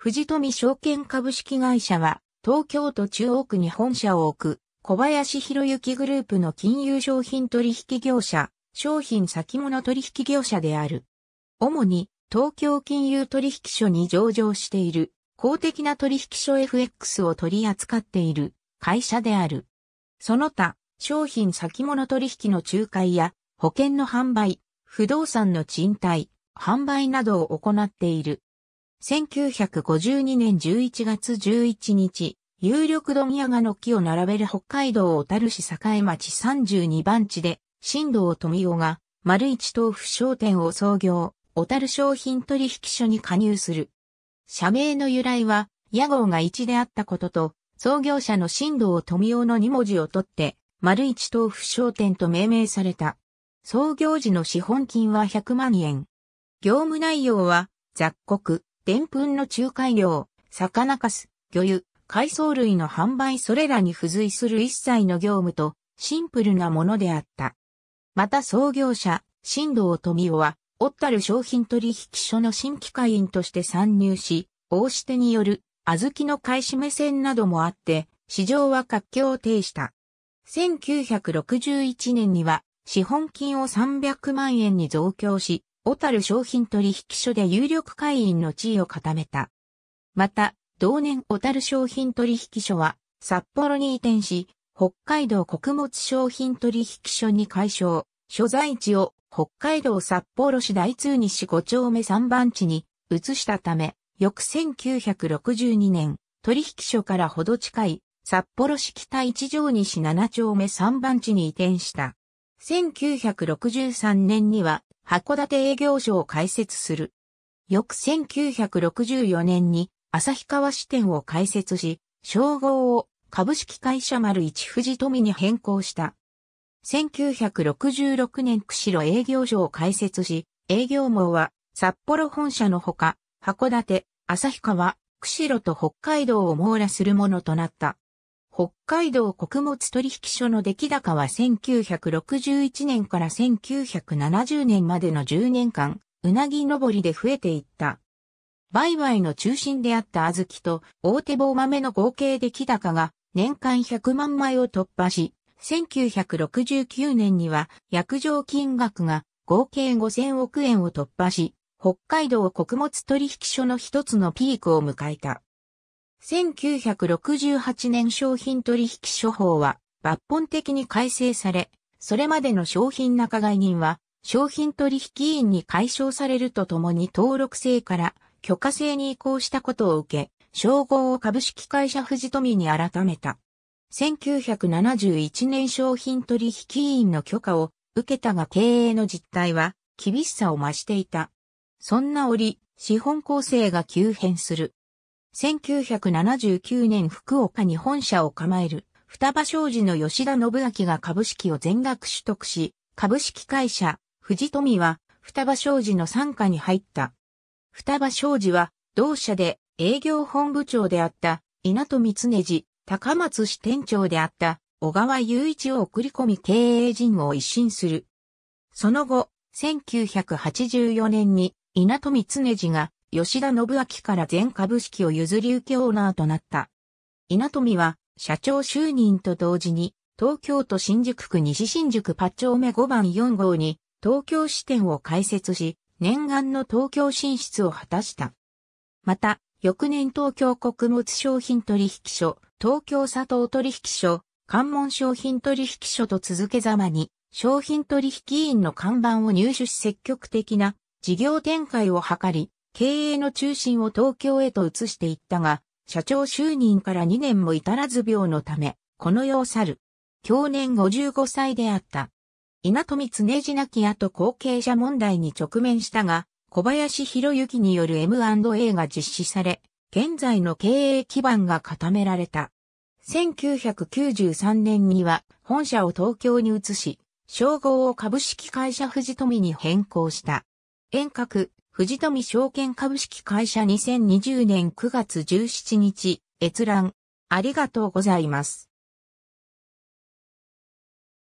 富士富証券株式会社は、東京都中央区に本社を置く、小林博之グループの金融商品取引業者、商品先物取引業者である。主に、東京金融取引所に上場している、公的な取引所 FX を取り扱っている会社である。その他、商品先物取引の仲介や、保険の販売、不動産の賃貸、販売などを行っている。1952年11月11日、有力丼屋が木を並べる北海道小樽市栄町32番地で、新道富夫が、丸一豆腐商店を創業、小樽商品取引所に加入する。社名の由来は、屋号が1であったことと、創業者の新道富夫の2文字を取って、丸一豆腐商店と命名された。創業時の資本金は100万円。業務内容は、雑穀、プンの仲介業、魚かす、魚油、海藻類の販売それらに付随する一切の業務とシンプルなものであった。また創業者、新藤富夫は、おったる商品取引所の新規会員として参入し、大し手による小豆の買い占め戦などもあって、市場は活況を呈した。1961年には資本金を300万円に増強し、小樽商品取引所で有力会員の地位を固めた。また、同年小樽商品取引所は、札幌に移転し、北海道穀物商品取引所に解消、所在地を北海道札幌市大通西5丁目3番地に移したため、翌1962年、取引所からほど近い札幌市北一条西7丁目3番地に移転した。1963年には函館営業所を開設する。翌1964年に旭川支店を開設し、称号を株式会社丸一富士富に変更した。1966年釧路営業所を開設し、営業網は札幌本社のほか、函館、旭川、釧路と北海道を網羅するものとなった。北海道穀物取引所の出来高は1961年から1970年までの10年間、うなぎ登りで増えていった。売買の中心であった小豆と大手棒豆の合計出来高が年間100万枚を突破し、1969年には約定金額が合計5000億円を突破し、北海道穀物取引所の一つのピークを迎えた。1968年商品取引処方は抜本的に改正され、それまでの商品仲買人は商品取引員に解消されるとともに登録制から許可制に移行したことを受け、称号を株式会社富士富に改めた。1971年商品取引員の許可を受けたが経営の実態は厳しさを増していた。そんな折、資本構成が急変する。1979年福岡に本社を構える、双葉商事の吉田信明が株式を全額取得し、株式会社、富士富は、双葉商事の傘下に入った。双葉商事は、同社で営業本部長であった、稲戸光次、高松支店長であった、小川雄一を送り込み経営陣を一新する。その後、1984年に稲戸光次が吉田信明から全株式を譲り受けオーナーとなった。稲富は、社長就任と同時に、東京都新宿区西新宿八丁目5番4号に、東京支店を開設し、念願の東京進出を果たした。また、翌年東京穀物商品取引所、東京砂糖取引所、関門商品取引所と続けざまに、商品取引員の看板を入手し積極的な事業展開を図り、経営の中心を東京へと移していったが、社長就任から2年も至らず病のため、この世を去る。去年55歳であった。稲富常次亡き後後継者問題に直面したが、小林博之による M&A が実施され、現在の経営基盤が固められた。1993年には本社を東京に移し、称号を株式会社富士富に変更した。遠隔、藤富証券株式会社2020年9月17日、閲覧、ありがとうございます。